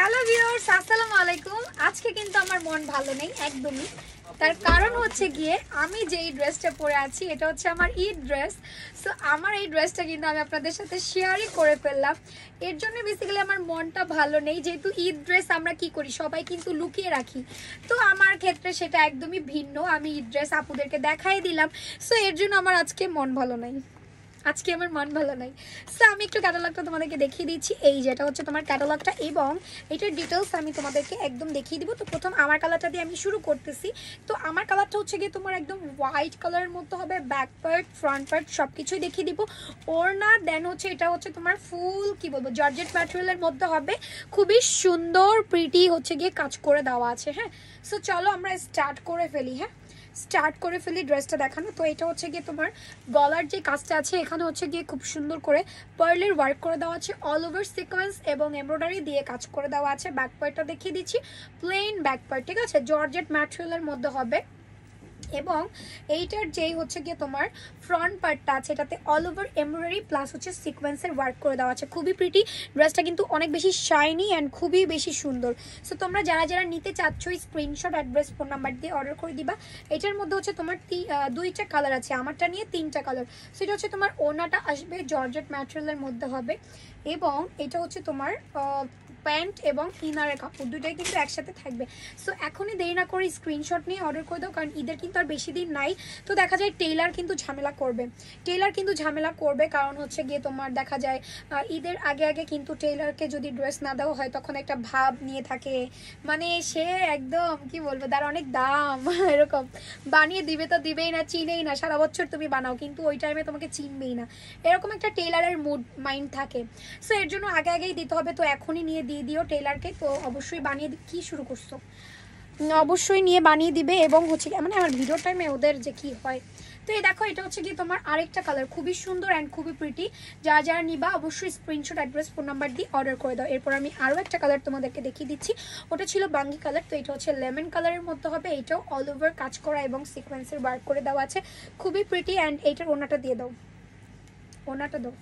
hello viewers আসসালামু আলাইকুম আজকে কিন্তু আমার মন ভালো নেই একদমই তার কারণ হচ্ছে গিয়ে আমি যেই ড্রেসটা পরে আছি এটা হচ্ছে আমার ঈদ ড্রেস সো আমার এই ড্রেসটা কিন্তু আমি আপনাদের সাথে শেয়ারই করে ফেললাম এর জন্য বেসিক্যালি আমার মনটা ভালো নেই যেহেতু ঈদ ড্রেস আমরা কি করি সবাই কিন্তু লুকিয়ে রাখি তো আমার ক্ষেত্রে সেটা একদমই ভিন্ন আমি ঈদ ড্রেস আপুদেরকে দেখাই দিলাম সো এর জন্য আমার আজকে মন ভালো নেই আজকে আমার মন ভালো নাই সো আমি একটু ক্যাটালগটা তোমাদেরকে দেখিয়ে দিচ্ছি এই যেটা হচ্ছে তোমার ক্যাটালগটা এবং এটার ডিটেলস আমি তোমাদেরকে একদম দেখিয়ে দিব তো প্রথম আমার কালারটা দিয়ে আমি শুরু করতেছি তো আমার কালারটা হচ্ছে গিয়ে তোমার একদম হোয়াইট কালারের মতো হবে ব্যাক পার্ট ফ্রন্ট পার্ট সব কিছুই দেখিয়ে দিব ওর না দেন হচ্ছে এটা হচ্ছে তোমার ফুল কি বলবো জর্জেট ম্যাটেরিয়ালের মধ্যে হবে খুবই সুন্দর প্রিটি হচ্ছে গিয়ে কাজ করে দেওয়া আছে হ্যাঁ সো চলো আমরা স্টার্ট করে ফেলি হ্যাঁ স্টার্ট করে ফেলি ড্রেসটা দেখানো তো এটা হচ্ছে গিয়ে তোমার গলার যে কাজটা আছে এখানে হচ্ছে গিয়ে খুব সুন্দর করে পার্লের ওয়ার্ক করে দেওয়া আছে অল ওভার সিকোয়েন্স এবং এমব্রয়ডারি দিয়ে কাজ করে দেওয়া আছে ব্যাক পার্টটা দেখিয়ে দিচ্ছি প্লেন ব্যাক পার্ট ঠিক আছে জর্জেট ম্যাটেরিয়ালের মধ্যে হবে এবং এইটার যেই হচ্ছে গিয়ে তোমার ফ্রন্ট পার্টটা আছে এটাতে অল ওভার এমব্রয়ডারি প্লাস হচ্ছে সিকোয়েন্সের ওয়ার্ক করে দেওয়া আছে খুবই প্রিটি ড্রেসটা কিন্তু অনেক বেশি শাইনি অ্যান্ড খুবই বেশি সুন্দর সো তোমরা যারা যারা নিতে চাচ্ছ স্ক্রিনশট অ্যাড্রেস ফোন নাম্বার দিয়ে অর্ডার করে দিবা এটার মধ্যে হচ্ছে তোমার দুইটা কালার আছে আমারটা নিয়ে তিনটা কালার সেটা হচ্ছে তোমার ওনাটা আসবে জর্জেট ম্যাটেরিয়ালের মধ্যে হবে এবং এটা হচ্ছে তোমার প্যান্ট এবং ইনারের কাপড় দুটাই কিন্তু একসাথে থাকবে সো এখনই দেরি না করে স্ক্রিনশট নিয়ে অর্ডার করে দাও কারণ ঈদের কিন্তু কিন্তু আর বেশি দিন নাই তো দেখা যায় টেইলার কিন্তু ঝামেলা করবে টেইলার কিন্তু ঝামেলা করবে কারণ হচ্ছে গিয়ে তোমার দেখা যায় ঈদের আগে আগে কিন্তু টেইলারকে যদি ড্রেস না দেওয়া হয় তখন একটা ভাব নিয়ে থাকে মানে সে একদম কি বলবো তার অনেক দাম এরকম বানিয়ে দিবে তো দিবেই না চিনেই না সারা বছর তুমি বানাও কিন্তু ওই টাইমে তোমাকে চিনবেই না এরকম একটা টেইলারের মুড মাইন্ড থাকে সো এর জন্য আগে আগেই দিতে হবে তো এখনই নিয়ে দিয়ে দিও টেইলারকে তো অবশ্যই বানিয়ে কি শুরু করছো অবশ্যই নিয়ে বানিয়ে দিবে এবং হচ্ছে মানে আমার ভিডিও টাইমে ওদের যে কি হয় তো এই দেখো এটা হচ্ছে কি তোমার আরেকটা কালার খুবই সুন্দর অ্যান্ড খুবই প্রিটি যা যারা নিবা অবশ্যই স্ক্রিনশট অ্যাড্রেস ফোন নাম্বার দিয়ে অর্ডার করে দাও এরপর আমি আরও একটা কালার তোমাদেরকে দেখিয়ে দিচ্ছি ওটা ছিল বাঙ্গি কালার তো এটা হচ্ছে লেমন কালারের মধ্যে হবে এটাও অল ওভার কাজ করা এবং সিকোয়েন্সের ওয়ার্ক করে দেওয়া আছে খুবই প্রিটি অ্যান্ড এইটার ওনাটা দিয়ে দাও ওনাটা দাও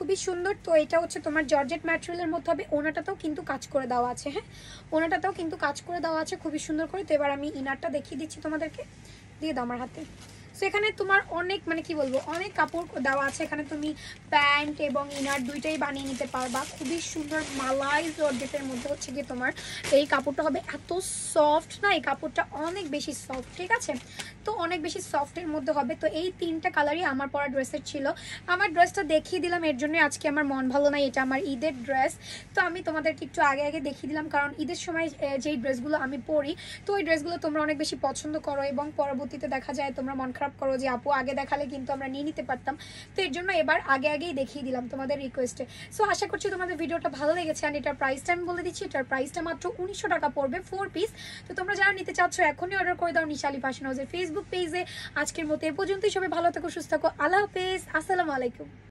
খুবই সুন্দর তো এটা হচ্ছে তোমার জর্জেট ম্যাটেরিয়ালের মধ্যে হবে ওনাটাতেও কিন্তু কাজ করে দেওয়া আছে হ্যাঁ ওনাটাতেও কিন্তু কাজ করে দেওয়া আছে খুবই সুন্দর করে তো এবার আমি ইনারটা দেখিয়ে দিচ্ছি তোমাদেরকে দিয়ে দাও আমার হাতে সো এখানে তোমার অনেক মানে কি বলবো অনেক কাপড় দেওয়া আছে এখানে তুমি প্যান্ট এবং ইনার দুইটাই বানিয়ে নিতে পারবা খুবই সুন্দর মালাইজ অর্ডেটের মধ্যে হচ্ছে গিয়ে তোমার এই কাপড়টা হবে এত সফট না এই কাপড়টা অনেক বেশি সফট ঠিক আছে তো অনেক বেশি সফটের মধ্যে হবে তো এই তিনটা কালারই আমার পরা ড্রেসের ছিল আমার ড্রেসটা দেখিয়ে দিলাম এর জন্যই আজকে আমার মন ভালো নাই এটা আমার ঈদের ড্রেস তো আমি তোমাদেরকে একটু আগে আগে দেখিয়ে দিলাম কারণ ঈদের সময় যেই ড্রেসগুলো আমি পরি তো ওই ড্রেসগুলো তোমরা অনেক বেশি পছন্দ করো এবং পরবর্তীতে দেখা যায় তোমরা মন খারাপ খারাপ করো যে আপু আগে দেখালে কিন্তু আমরা নিয়ে নিতে পারতাম তো এর জন্য এবার আগে আগেই দেখিয়ে দিলাম তোমাদের রিকোয়েস্টে সো আশা করছি তোমাদের ভিডিওটা ভালো লেগেছে আর এটার প্রাইসটা আমি বলে দিচ্ছি এটার প্রাইসটা মাত্র উনিশশো টাকা পড়বে ফোর পিস তো তোমরা যারা নিতে চাচ্ছ এখনই অর্ডার করে দাও নিশালি ফ্যাশন হাউসের ফেসবুক পেজে আজকের মতো এ পর্যন্তই সবাই ভালো থাকো সুস্থ থাকো আল্লাহ হাফেজ আসসালামু আলাইকুম